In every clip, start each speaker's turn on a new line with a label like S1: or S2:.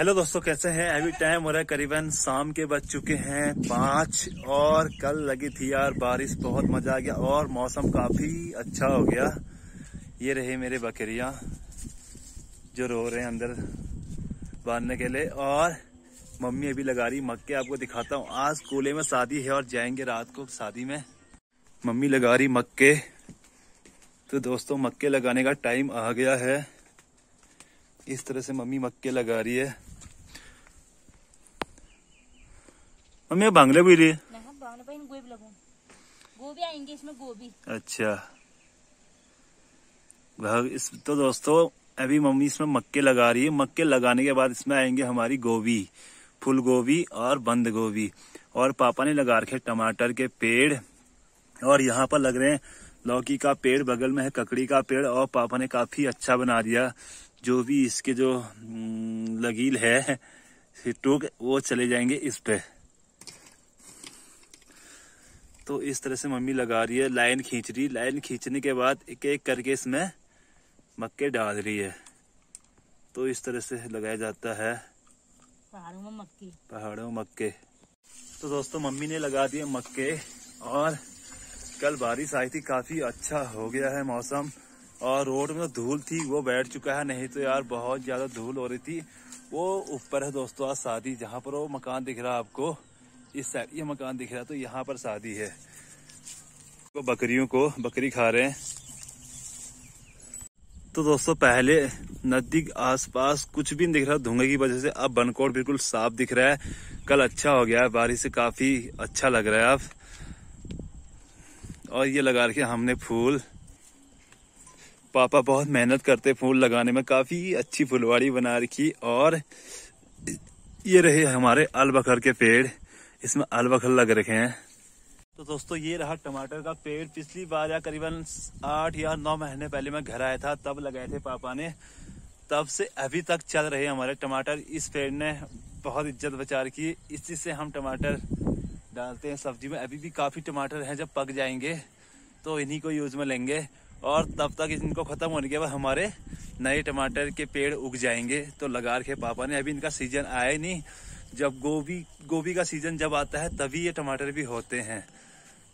S1: hello दोस्तों कैसे हैं अभी टाइम हो रहा है करीबन शाम के बज चुके हैं पांच और कल लगी थी यार बारिश बहुत मज़ा आ गया और मौसम काफ़ी अच्छा हो गया ये रहे मेरे बकरिया जो रो रहे हैं अंदर बांधने के लिए और मम्मी अभी लगा रही मक्के आपको दिखाता हूँ आज कूले में शादी है और जाएंगे रात को शादी में मम्मी लगा रही मक्के तो दोस्तों मक्के लगाने का टाइम आ गया है इस तरह से मम्मी मक्के लगा रही है आप बांगले बोई रही गोभी आएंगे इसमें गोभी अच्छा इस तो दोस्तों अभी मम्मी इसमें मक्के लगा रही है मक्के लगाने के बाद इसमें आएंगे हमारी गोभी फूल गोभी और बंद गोभी और पापा ने लगा रखे टमाटर के पेड़ और यहाँ पर लग रहे हैं लौकी का पेड़ बगल में है ककड़ी का पेड़ और पापा ने काफी अच्छा बना दिया जो भी इसके जो हम्म, लगील है टूक वो चले जाएंगे इस पे तो इस तरह से मम्मी लगा रही है लाइन खींच रही है लाइन खींचने के बाद एक एक करके इसमें मक्के डाल रही है तो इस तरह से लगाया जाता है पहाड़ों में मक्के पहाड़ों में मक्के तो दोस्तों मम्मी ने लगा दिए मक्के और कल बारिश आई थी काफी अच्छा हो गया है मौसम और रोड में धूल थी वो बैठ चुका है नहीं तो यार बहुत ज्यादा धूल हो रही थी वो ऊपर है दोस्तों आज शादी जहाँ पर वो मकान दिख रहा है आपको इस साइड ये मकान दिख रहा है तो यहाँ पर शादी है को तो बकरियों को बकरी खा रहे हैं तो दोस्तों पहले नदी के आसपास कुछ भी नहीं दिख रहा धुंगे की वजह से अब बनकोट बिल्कुल साफ दिख रहा है कल अच्छा हो गया है बारिश से काफी अच्छा लग रहा है अब और ये लगा रखे हमने फूल पापा बहुत मेहनत करते फूल लगाने में काफी अच्छी फुलवाड़ी बना रखी और ये रहे हमारे अलबकर के पेड़ इसमें आलवा लग रखे हैं तो दोस्तों ये रहा टमाटर का पेड़ पिछली बार या करीबन आठ या नौ महीने पहले मैं घर आया था तब लगाए थे पापा ने तब से अभी तक चल रहे हमारे टमाटर इस पेड़ ने बहुत इज्जत बचार की इसी से हम टमाटर डालते हैं सब्जी में अभी भी काफ़ी टमाटर हैं जब पक जाएंगे तो इन्हीं को यूज़ में लेंगे और तब तक इनको ख़त्म होने के बाद हमारे नए टमाटर के पेड़ उग जाएंगे तो लगा रखे पापा ने अभी इनका सीजन आया ही नहीं जब गोभी गोभी का सीजन जब आता है तभी ये टमाटर भी होते हैं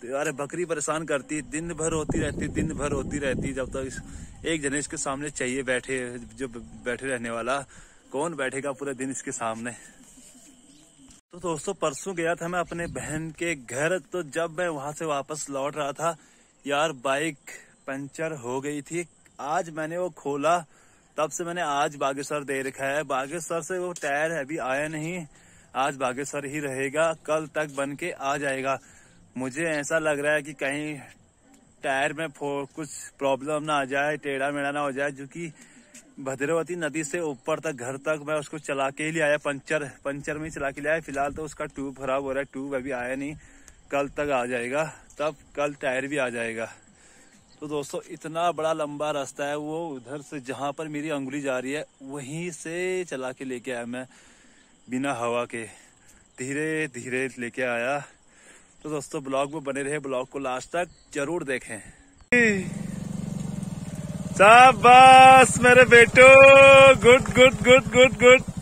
S1: तो यार बकरी परेशान करती दिन भर होती रहती दिन भर होती रहती जब तक तो एक जने इसके सामने चाहिए बैठे जो बैठे रहने वाला कौन बैठेगा पूरा दिन इसके सामने तो दोस्तों परसों गया था मैं अपने बहन के घर तो जब मैं वहां से वापस लौट रहा था यार बाइक पंचर हो गई थी आज मैंने वो खोला तब से मैंने आज बागेश्वर दे रखा है बागेश्वर से वो टायर अभी आया नहीं आज बागेश्वर ही रहेगा कल तक बन के आ जाएगा मुझे ऐसा लग रहा है कि कहीं टायर में कुछ प्रॉब्लम ना आ जाए टेढ़ा मेढ़ा ना हो जाए जो कि भद्रवती नदी से ऊपर तक घर तक मैं उसको चला के ही आया पंचर पंचर में चला के लिया फिलहाल तो उसका ट्यूब खराब हो रहा है ट्यूब अभी आया नहीं कल तक आ जाएगा तब कल टायर भी आ जाएगा तो दोस्तों इतना बड़ा लंबा रास्ता है वो उधर से जहाँ पर मेरी अंगुली जा रही है वहीं से चला के लेके आया मैं बिना हवा के धीरे धीरे लेके आया तो दोस्तों ब्लॉग में बने रहे ब्लॉग को लास्ट तक जरूर देखें बस मेरे बेटो good good good good good